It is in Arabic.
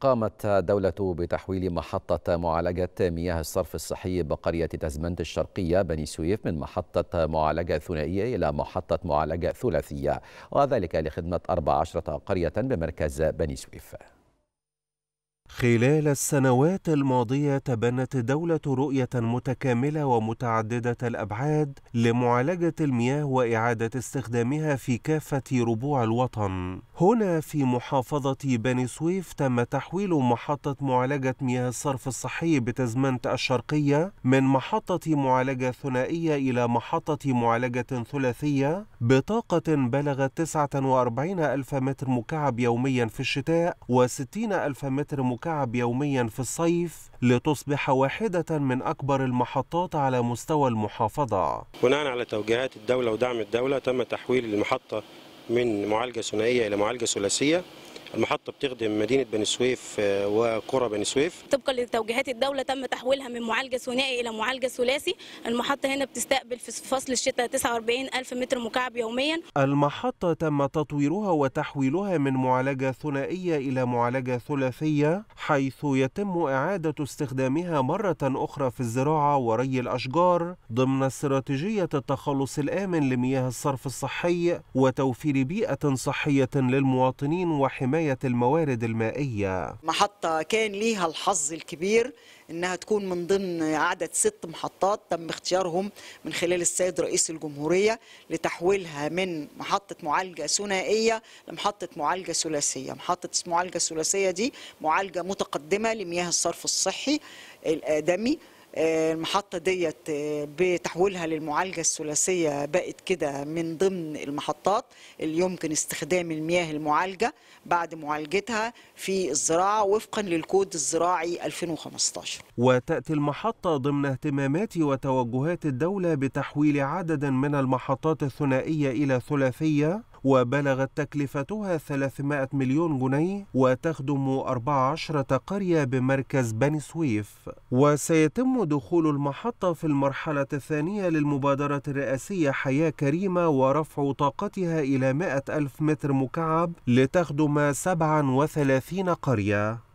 قامت دولة بتحويل محطة معالجة مياه الصرف الصحي بقرية تزمنت الشرقية بني سويف من محطة معالجة ثنائية إلى محطة معالجة ثلاثية وذلك لخدمة 14 قرية بمركز بني سويف خلال السنوات الماضية تبنت الدولة رؤية متكاملة ومتعددة الأبعاد لمعالجة المياه وإعادة استخدامها في كافة ربوع الوطن. هنا في محافظة بني سويف تم تحويل محطة معالجة مياه الصرف الصحي بتزمنت الشرقية من محطة معالجة ثنائية إلى محطة معالجة ثلاثية بطاقة بلغت 49 ألف متر مكعب يوميا في الشتاء و 60 ألف متر مكعب كعب يوميا في الصيف لتصبح واحدة من أكبر المحطات على مستوى المحافظة بناء على توجيهات الدولة ودعم الدولة تم تحويل المحطة من معالجة ثنائية إلى معالجة ثلاثية المحطة بتخدم مدينة بني سويف آه، وقرى بني سويف طبقا لتوجيهات الدولة تم تحويلها من معالجة ثنائي إلى معالجة ثلاثي المحطة هنا بتستقبل في فصل الشتاء 49 ألف متر مكعب يوميا المحطة تم تطويرها وتحويلها من معالجة ثنائية إلى معالجة ثلاثية حيث يتم إعادة استخدامها مرة أخرى في الزراعة وري الأشجار ضمن استراتيجية التخلص الآمن لمياه الصرف الصحي وتوفير بيئة صحية للمواطنين وحماية حماية الموارد المائية محطة كان ليها الحظ الكبير أنها تكون من ضمن عدد ست محطات تم اختيارهم من خلال السيد رئيس الجمهورية لتحويلها من محطة معالجة ثنائية لمحطة معالجة ثلاثية محطة معالجة ثلاثية دي معالجة متقدمة لمياه الصرف الصحي الآدمي المحطة ديت آه، بتحويلها للمعالجة الثلاثية بقت كده من ضمن المحطات اللي يمكن استخدام المياه المعالجة بعد معالجتها في الزراعة وفقا للكود الزراعي 2015 وتأتي المحطة ضمن اهتمامات وتوجهات الدولة بتحويل عدد من المحطات الثنائية إلى ثلاثية وبلغت تكلفتها 300 مليون جنيه وتخدم 14 قرية بمركز بني سويف وسيتم دخول المحطة في المرحلة الثانية للمبادرة الرئاسية حياة كريمة ورفع طاقتها إلى 100 ألف متر مكعب لتخدم 37 قرية